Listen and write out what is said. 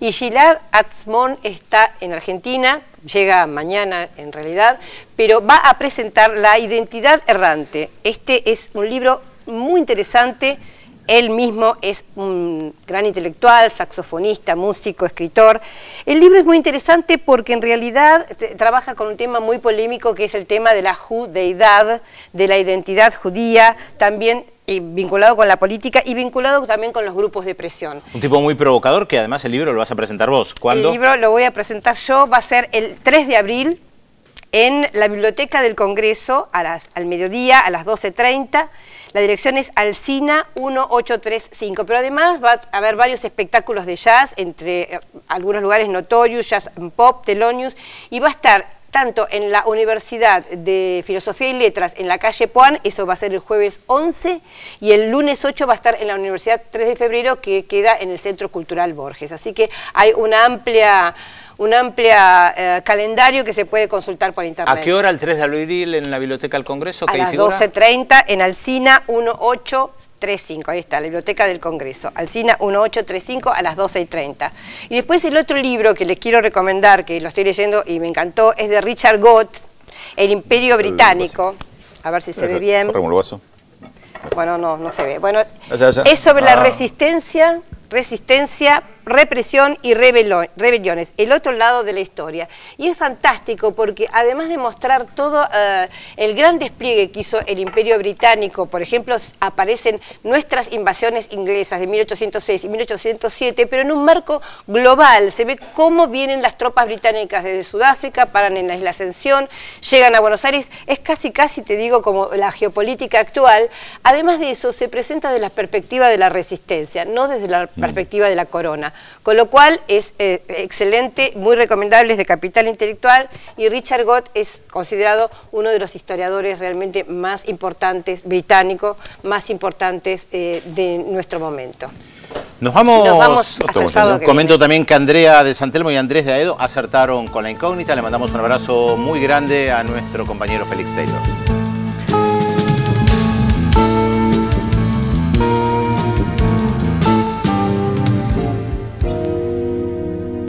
Y Gilad Atzmon está en Argentina, llega mañana en realidad, pero va a presentar La identidad errante. Este es un libro muy interesante. Él mismo es un gran intelectual, saxofonista, músico, escritor. El libro es muy interesante porque en realidad trabaja con un tema muy polémico que es el tema de la judeidad, de la identidad judía, también y vinculado con la política y vinculado también con los grupos de presión. Un tipo muy provocador que además el libro lo vas a presentar vos. ¿Cuándo? El libro lo voy a presentar yo, va a ser el 3 de abril en la Biblioteca del Congreso al mediodía, a las 12.30. La dirección es Alcina 1835, pero además va a haber varios espectáculos de jazz, entre eh, algunos lugares notorios, Jazz Pop, Telonius, y va a estar tanto en la Universidad de Filosofía y Letras en la calle Puan, eso va a ser el jueves 11, y el lunes 8 va a estar en la Universidad 3 de Febrero, que queda en el Centro Cultural Borges. Así que hay una amplia un amplio eh, calendario que se puede consultar por internet. ¿A qué hora el 3 de abril en la Biblioteca del Congreso? A las 12.30 en Alcina 18 35, ahí está, la Biblioteca del Congreso, Alcina 1835 a las 12 y 30. Y después el otro libro que les quiero recomendar, que lo estoy leyendo y me encantó, es de Richard Gott, El Imperio Británico. A ver si se ve bien. Bueno, no, no se ve. Bueno, es sobre la ah. resistencia, resistencia represión y rebeliones, el otro lado de la historia. Y es fantástico porque además de mostrar todo eh, el gran despliegue que hizo el Imperio Británico, por ejemplo, aparecen nuestras invasiones inglesas de 1806 y 1807, pero en un marco global, se ve cómo vienen las tropas británicas desde Sudáfrica, paran en la isla Ascensión, llegan a Buenos Aires, es casi casi, te digo, como la geopolítica actual, además de eso se presenta desde la perspectiva de la resistencia, no desde la mm. perspectiva de la corona. Con lo cual es eh, excelente, muy recomendable, es de capital intelectual y Richard Gott es considerado uno de los historiadores realmente más importantes, británicos, más importantes eh, de nuestro momento. Nos vamos, comento también que Andrea de Santelmo y Andrés de Aedo acertaron con la incógnita. Le mandamos un abrazo muy grande a nuestro compañero Félix Taylor.